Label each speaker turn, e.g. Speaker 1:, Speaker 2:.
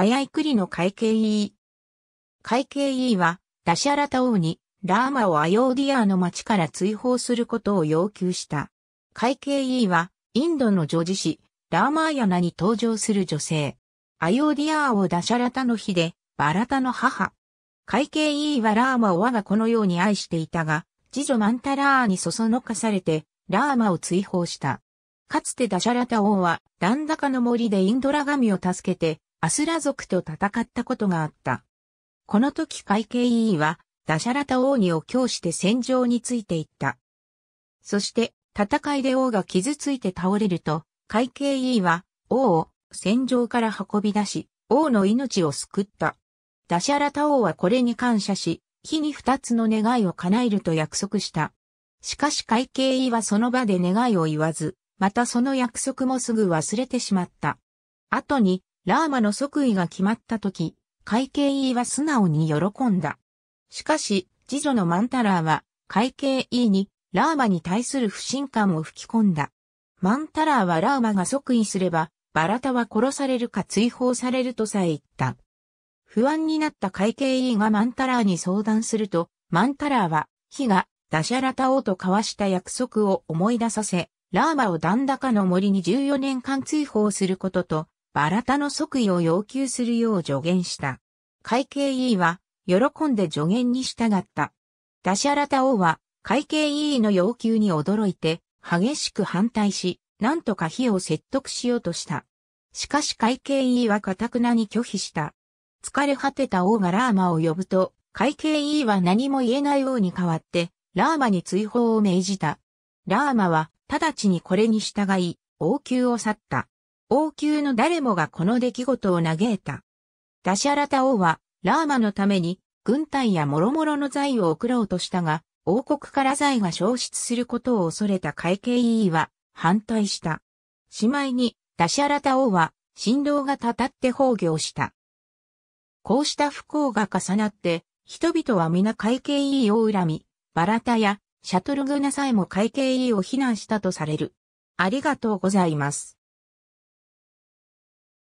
Speaker 1: ヤイクリの会計委員。会計委員は、ダシャラタ王に、ラーマをアヨーディアーの町から追放することを要求した。会計委員は、インドの女児誌、ラーマーヤナに登場する女性。アヨーディアー王ダシャラタの日で、バラタの母。会計委員はラーマを我が子のように愛していたが、次女マンタラーにそそのかされて、ラーマを追放した。かつてダシャラタ王は、ダンダカの森でインドラ神を助けて、アスラ族と戦ったことがあった。この時会計委員は、ダシャラタ王にを供して戦場についていった。そして、戦いで王が傷ついて倒れると、会計委員は、王を戦場から運び出し、王の命を救った。ダシャラタ王はこれに感謝し、日に二つの願いを叶えると約束した。しかし会計委員はその場で願いを言わず、またその約束もすぐ忘れてしまった。後に、ラーマの即位が決まった時、会計委は素直に喜んだ。しかし、次女のマンタラーは、会計委に、ラーマに対する不信感を吹き込んだ。マンタラーはラーマが即位すれば、バラタは殺されるか追放されるとさえ言った。不安になった会計委がマンタラーに相談すると、マンタラーは、火が、ダシャラタ王と交わした約束を思い出させ、ラーマをダンダカの森に14年間追放することと、バラタの即位を要求するよう助言した。会計委員は、喜んで助言に従った。ダシャラタ王は、会計委員の要求に驚いて、激しく反対し、なんとか火を説得しようとした。しかし会計委員は堅くなに拒否した。疲れ果てた王がラーマを呼ぶと、会計委員は何も言えない王に代わって、ラーマに追放を命じた。ラーマは、直ちにこれに従い、王宮を去った。王宮の誰もがこの出来事を嘆いた。ダシャラタ王は、ラーマのために、軍隊や諸々の財を送ろうとしたが、王国から財が消失することを恐れた会計委員は、反対した。しまいに、ダシャラタ王は、振動がたたって崩御した。こうした不幸が重なって、人々は皆会計委員を恨み、バラタやシャトルグナさえも会計委員を非難したとされる。ありがとうございます。